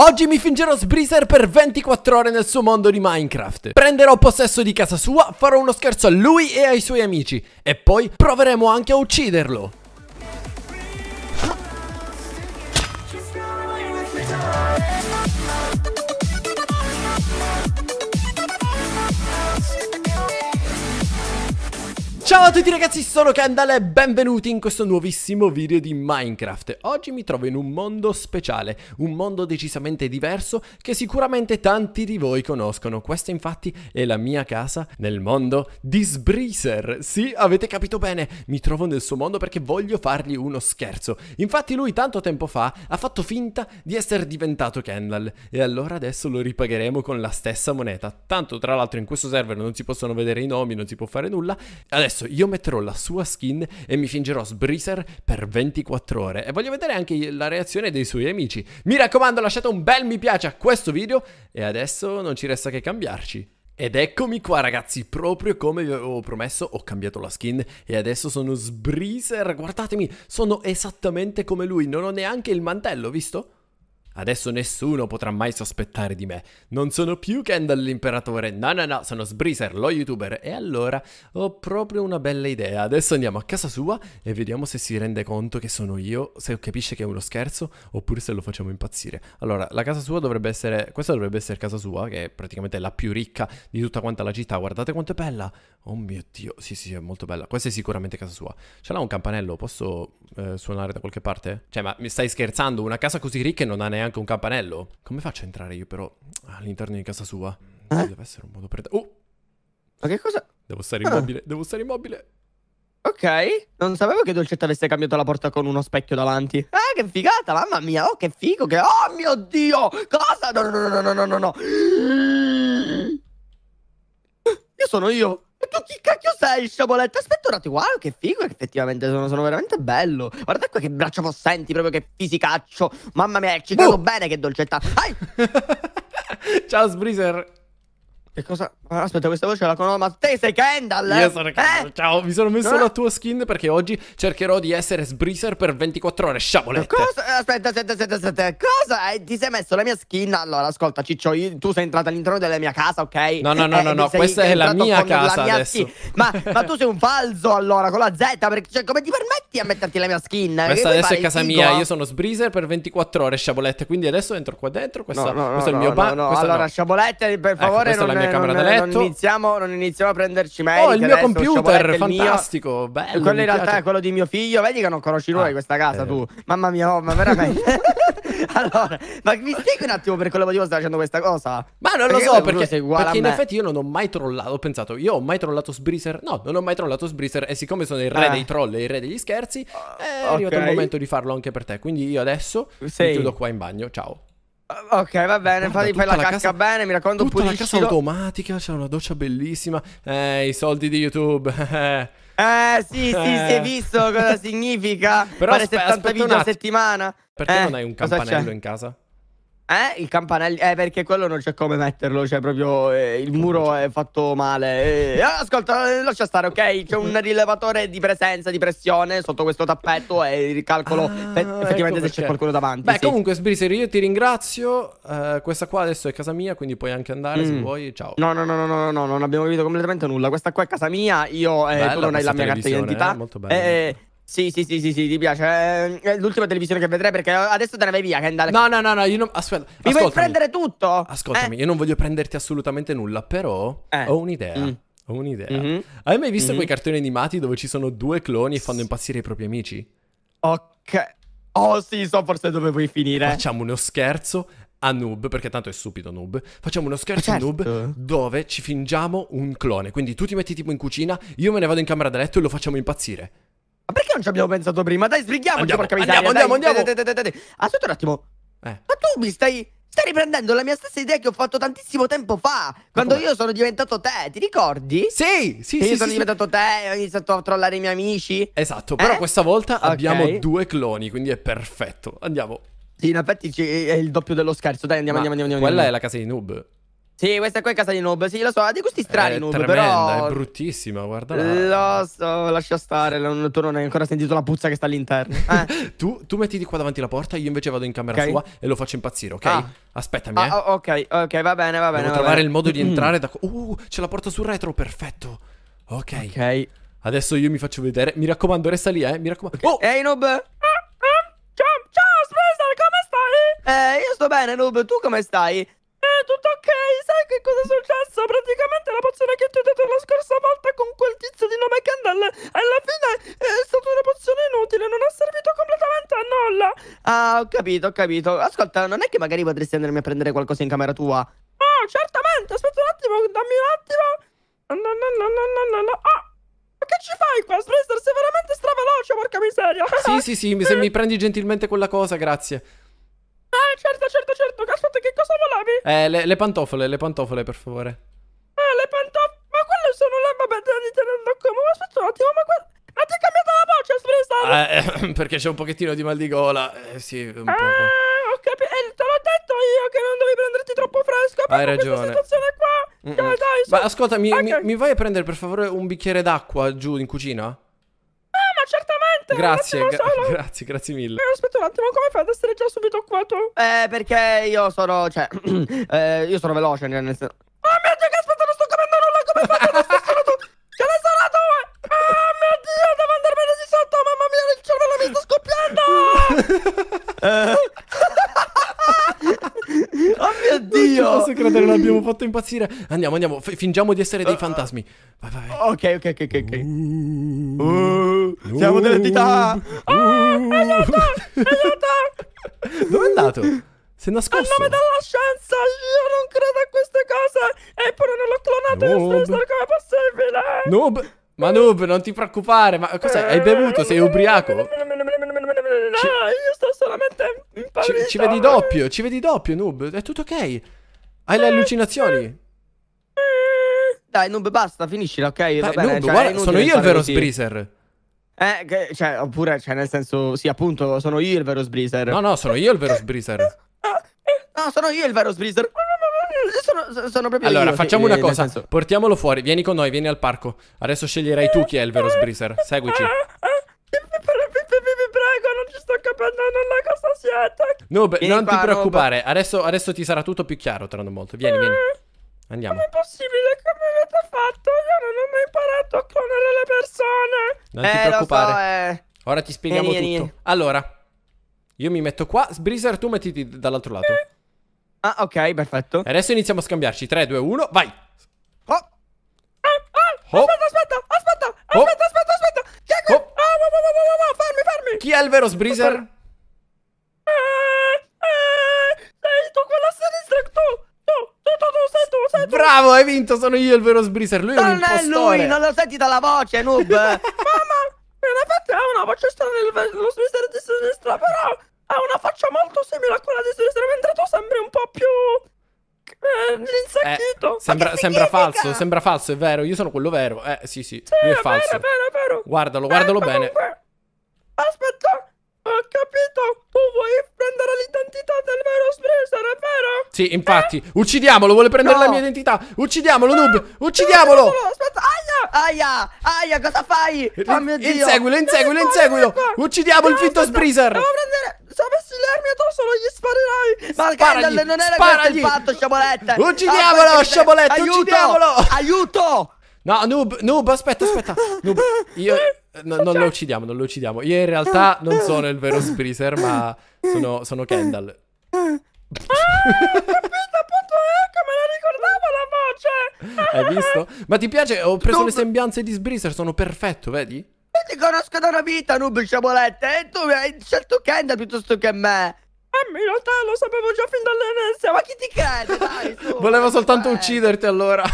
Oggi mi fingerò Sbreezer per 24 ore nel suo mondo di Minecraft. Prenderò possesso di casa sua, farò uno scherzo a lui e ai suoi amici e poi proveremo anche a ucciderlo. Ciao a tutti ragazzi, sono Kendall e benvenuti in questo nuovissimo video di Minecraft. Oggi mi trovo in un mondo speciale, un mondo decisamente diverso che sicuramente tanti di voi conoscono. Questa infatti è la mia casa nel mondo di Sbreezer. Sì, avete capito bene, mi trovo nel suo mondo perché voglio fargli uno scherzo. Infatti lui tanto tempo fa ha fatto finta di essere diventato Kendall e allora adesso lo ripagheremo con la stessa moneta. Tanto tra l'altro in questo server non si possono vedere i nomi, non si può fare nulla. Adesso io metterò la sua skin e mi fingerò Sbreezer per 24 ore. E voglio vedere anche la reazione dei suoi amici. Mi raccomando, lasciate un bel mi piace a questo video e adesso non ci resta che cambiarci. Ed eccomi qua ragazzi, proprio come vi avevo promesso ho cambiato la skin e adesso sono Sbreezer, guardatemi, sono esattamente come lui, non ho neanche il mantello, visto? Adesso nessuno potrà mai sospettare di me. Non sono più Kendall l'imperatore, no no no, sono Sbreezer, lo youtuber. E allora ho proprio una bella idea. Adesso andiamo a casa sua e vediamo se si rende conto che sono io, se capisce che è uno scherzo oppure se lo facciamo impazzire. Allora, la casa sua dovrebbe essere, questa dovrebbe essere casa sua, che è praticamente la più ricca di tutta quanta la città. Guardate quanto è bella. Oh mio Dio, sì sì, è molto bella. Questa è sicuramente casa sua. Ce l'ha un campanello, posso eh, suonare da qualche parte? Cioè, ma mi stai scherzando? Una casa così ricca non ha neanche anche un campanello. Come faccio a entrare io però all'interno di casa sua? Eh? Deve essere un modo per... Oh! Ma che cosa? Devo stare ah. immobile, devo stare immobile. Ok, non sapevo che Dolcetta avesse cambiato la porta con uno specchio davanti. Ah, che figata, mamma mia, oh che figo, che... Oh mio Dio, cosa? No, no, no, no, no, no, no. Io sono io. Ma tu chi cacchio sei, sciaboletto? Aspetta un attimo, wow, che figo effettivamente sono, sono veramente bello. Guarda qua che braccia possenti, proprio che fisicaccio. Mamma mia, ci credo uh. Boh. bene che dolcetta. Ciao Sbreezer. Che cosa? Ah, aspetta, questa voce la conosco. Ma te sei Kendall? Eh? Io sono Kendall. Eh? Ciao, mi sono messo eh? la tua skin perché oggi cercherò di essere sbriser per 24 ore. Sciabolette. Cosa? Eh, aspetta, aspetta, aspetta, aspetta. Cosa? Eh, ti sei messo la mia skin? Allora, ascolta, Ciccio, io, tu sei entrato all'interno della mia casa, ok? No, no, eh, no, no, no. Questa è la mia casa la mia adesso. Ma, ma tu sei un falso allora con la Z perché cioè, come ti permetti a metterti la mia skin? Questa adesso è casa mia. Io sono sbriser per 24 ore, sciabolette. Quindi adesso entro qua dentro. Questa, no, no, questo no, è il mio no, pa. No, allora, no. sciabolette, per ecco, favore, ecco, non non, camera da letto. Non iniziamo, non iniziamo a prenderci mai. Oh, il mio computer, fantastico, mio. bello. Quello in realtà è quello di mio figlio. Vedi che non conosci lui ah, questa casa, eh. tu. Mamma mia, oh, ma veramente. allora, ma mi spieghi un attimo per quale motivo stai facendo questa cosa? Ma non perché lo so, perché, perché in effetti io non ho mai trollato. Ho pensato, io ho mai trollato Sbreezer? No, non ho mai trollato Sbreezer. E siccome sono il re eh. dei troll e il re degli scherzi, ah, eh, è okay. arrivato il momento di farlo anche per te. Quindi io adesso Sei. mi chiudo qua in bagno. Ciao. Ok, va bene, Guarda, fai, la, cacca casa, bene, mi raccomando, tutta puliscilo. la casa automatica, c'è una doccia bellissima. Eh, i soldi di YouTube. eh, sì, sì, si è eh. visto cosa significa. Però fare aspe- 70 video a settimana. Perché eh, non hai un campanello in casa? Eh, il campanello, eh, perché quello non c'è come metterlo, cioè proprio eh, il muro è fatto male. Eh, ah, ascolta, eh, lascia stare, ok? C'è un rilevatore di presenza, di pressione sotto questo tappeto e ricalcolo ah, ecco effettivamente ecco se c'è qualcuno davanti. Beh, sì. comunque, Sbriser, io ti ringrazio. Uh, questa qua adesso è casa mia, quindi puoi anche andare mm. se vuoi. Ciao. No, no, no, no, no, no, non abbiamo capito completamente nulla. Questa qua è casa mia, io eh, tu non hai la mia carta eh, d'identità. Eh, molto bene. Eh, sì, sì, sì, sì, sì, ti piace. Eh, è l'ultima televisione che vedrai perché adesso te ne vai via, Kendall. No, no, no, no, io non... Aspetta. Mi vuoi prendere tutto? Ascoltami, eh? io non voglio prenderti assolutamente nulla, però eh. ho un'idea. Mm. Ho un'idea. Mm-hmm. Hai mai visto mm-hmm. quei cartoni animati dove ci sono due cloni e fanno impazzire i propri amici? Ok. Oh sì, so forse dove vuoi finire. Facciamo uno scherzo a Noob, perché tanto è stupido Noob. Facciamo uno scherzo certo. a Noob dove ci fingiamo un clone. Quindi tu ti metti tipo in cucina, io me ne vado in camera da letto e lo facciamo impazzire perché non ci abbiamo pensato prima? Dai, sbrighiamoci, porca miseria. Andiamo, andiamo, andiamo. Aspetta un attimo. Eh. Ma tu mi stai... Stai riprendendo la mia stessa idea che ho fatto tantissimo tempo fa, quando io sono diventato te, ti ricordi? Sì, sì, che sì. Io sì, sono sì. diventato te ho iniziato a trollare i miei amici. Esatto, eh? però questa volta okay. abbiamo due cloni, quindi è perfetto. Andiamo. Sì, in effetti è il doppio dello scherzo. Dai, andiamo, Ma andiamo, andiamo. Quella andiamo. è la casa di Noob. Sì, questa qua è casa di Noob. Sì, lo so, ha dei gusti strani è Noob, tremenda, però... È bruttissima, guarda. Lo so, lascia stare, non, tu non hai ancora sentito la puzza che sta all'interno. Eh. tu, tu mettiti qua davanti la porta, io invece vado in camera okay. sua e lo faccio impazzire, ok? Ah. Aspettami, ah, eh. ah, ok, ok, va bene, va bene. Devo va trovare bene. il modo di entrare da... qua. Uh, c'è la porta sul retro, perfetto. Ok. Ok. Adesso io mi faccio vedere. Mi raccomando, resta lì, eh, mi raccomando. Okay. Oh! Ehi, hey, Noob! Ciao, ciao, Spencer, come stai? Eh, io sto bene, Noob, tu come stai? Eh, tutto ok, sai che cosa è successo? Praticamente la pozione che ti ho dato la scorsa volta con quel tizio di nome Kendall alla fine eh, è stata una pozione inutile, non ha servito completamente a nulla. Ah, ho capito, ho capito. Ascolta, non è che magari potresti andarmi a prendere qualcosa in camera tua? Oh, certamente, aspetta un attimo, dammi un attimo. No, no, no, no, no, no. no. Ah! Ma che ci fai qua, Splaster? Sei veramente straveloce, porca miseria! sì, sì, sì, se mi prendi gentilmente quella cosa, grazie. Ah, certo, certo Ascolta, che cosa volevi? Eh, le, le pantofole, le pantofole, per favore. Ah, le pantofole? Ma quelle sono là, vabbè, te ne tenendo come. Ma aspetta un attimo, ma quella... Ma ti è cambiata la voce, Sprinstone? Eh, eh perché c'è un pochettino di mal di gola. Eh, sì, un po'. Ah, ho capito. Eh, te l'ho detto io che non dovevi prenderti troppo fresco. Hai ragione. Qua, mm -mm. Dai, dai, so. Ma ascolta, mi, okay. mi, mi vai a prendere per favore un bicchiere d'acqua giù in cucina? Ah, ma certamente. Grazie, gra- grazie, grazie mille. Eh, aspetta un attimo, come fai ad essere già subito qua tu? Eh, perché io sono, cioè, eh, io sono veloce, nel senso... l'abbiamo fatto impazzire. Andiamo, andiamo, f- fingiamo di essere dei uh, fantasmi. Vai, vai. Uh, ok, ok, ok, ok. Uh, uh, siamo delle entità. Uh, uh, aiuto, aiuto. Dove è andato? Si è nascosto. Al nome della scienza, io non credo a queste cose. Eppure non l'ho clonato Noob. io stesso, come possibile? Noob. Ma Noob, non ti preoccupare, ma cos'è? Hai bevuto? Sei ubriaco? No, ci... io sto solamente imparando. Ci, ci vedi doppio, ci vedi doppio, Noob. È tutto ok. Hai le allucinazioni? Dai, Noob, basta, finiscila, ok? Dai, Va bene, Noob, cioè, guarda, sono io il vero così. Eh, che, cioè, oppure, cioè, nel senso, sì, appunto, sono io il vero Sbriser. No, no, sono io il vero Sbriser. no, sono io il vero Sbriser. Sono, sono proprio allora, io, facciamo sì, una cosa. Senso... Portiamolo fuori. Vieni con noi, vieni al parco. Adesso sceglierai tu chi è il vero Sbriser. Seguici prendendo la cosa siete. No, vieni non qua, ti preoccupare, adesso, adesso ti sarà tutto più chiaro tra non molto. Vieni, eh, vieni. Andiamo. Com'è possibile? Come avete fatto? Io non ho mai imparato a clonare le persone. Non eh, ti preoccupare. So, eh. Ora ti spieghiamo vieni, tutto. Vieni. Allora, io mi metto qua. Sbrizer, tu mettiti dall'altro lato. Eh. Ah, ok, perfetto. Adesso iniziamo a scambiarci. 3, 2, 1, vai. Oh. è il vero sbriser? Eh, eh, eh, sei tu quella sinistra, tu! Bravo, hai vinto, sono io il vero sbriser. Lui non è un impostore. è lui, non lo senti dalla voce, noob. Mamma, in effetti ha una voce strana lo sbriser di sinistra, però ha una faccia molto simile a quella di sinistra, mentre tu sembri un po' più... Eh, sembra, sembra falso, sembra falso, è vero, io sono quello vero. Eh, sì, sì, sì lui è, è falso. Vero, vero, vero. Guardalo, guardalo eh, bene. Sì, infatti. Uccidiamolo, vuole prendere no. la mia identità. Uccidiamolo, noob. Uccidiamolo. Aspetta, aia, aia, aia, cosa fai? Oh mio Dio. Inseguilo, inseguilo, inseguilo. Uccidiamo no, il fitto spreezer. Devo prendere... Se avessi le armi addosso non gli sparerai. Ma Kendall, non era sparagli. questo il fatto, sciaboletta. Uccidiamolo, ah, sciaboletta, aiuto, uccidiamolo. Aiuto. No, noob, noob, aspetta, aspetta. Noob, io... No, non lo uccidiamo, non lo uccidiamo. Io in realtà non sono il vero Spreezer, ma sono, sono Kendall. Ah, capito, eh, me la ricordavo la voce! Hai visto? Ma ti piace? Ho preso Noob. le sembianze di Sbriser, sono perfetto, vedi? Io ti conosco da una vita, Noob Sciabolette, e tu hai scelto Kenda piuttosto che me! Ah, mia, te lo sapevo già fin dall'inizio, ma chi ti crede, dai, Volevo soltanto eh. ucciderti, allora! Ah,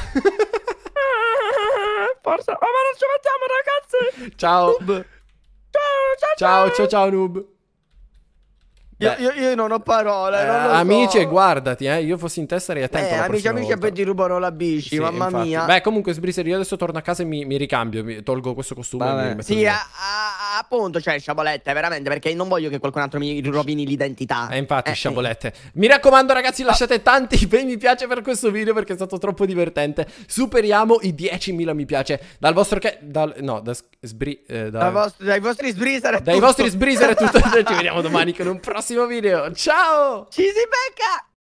forse, oh, ma non ci mettiamo, ragazzi! Ciao! Noob. ciao, ciao! Ciao, ciao, ciao, Noob! Io, io, io, non ho parole. Eh, non amici, so. guardati, eh. Io fossi in testa sarei attento. Eh, amici, amici, e poi ti rubano la bici. Sì, mamma infatti. mia. Beh, comunque, Sbriser, io adesso torno a casa e mi, mi ricambio. Mi tolgo questo costume. Vabbè. E mi sì, a, appunto, cioè, sciabolette, veramente, perché non voglio che qualcun altro mi rovini l'identità. E eh, infatti, eh, sciabolette. Sì. Mi raccomando, ragazzi, lasciate tanti bei mi piace per questo video perché è stato troppo divertente. Superiamo i 10.000 mi piace dal vostro che... Dal... no, da sbri... Eh, da... Vost... dai vostri sbriser Dai tutto. vostri sbriser è tutto. Ci vediamo domani con un prossimo video. Ciao! Ci si becca!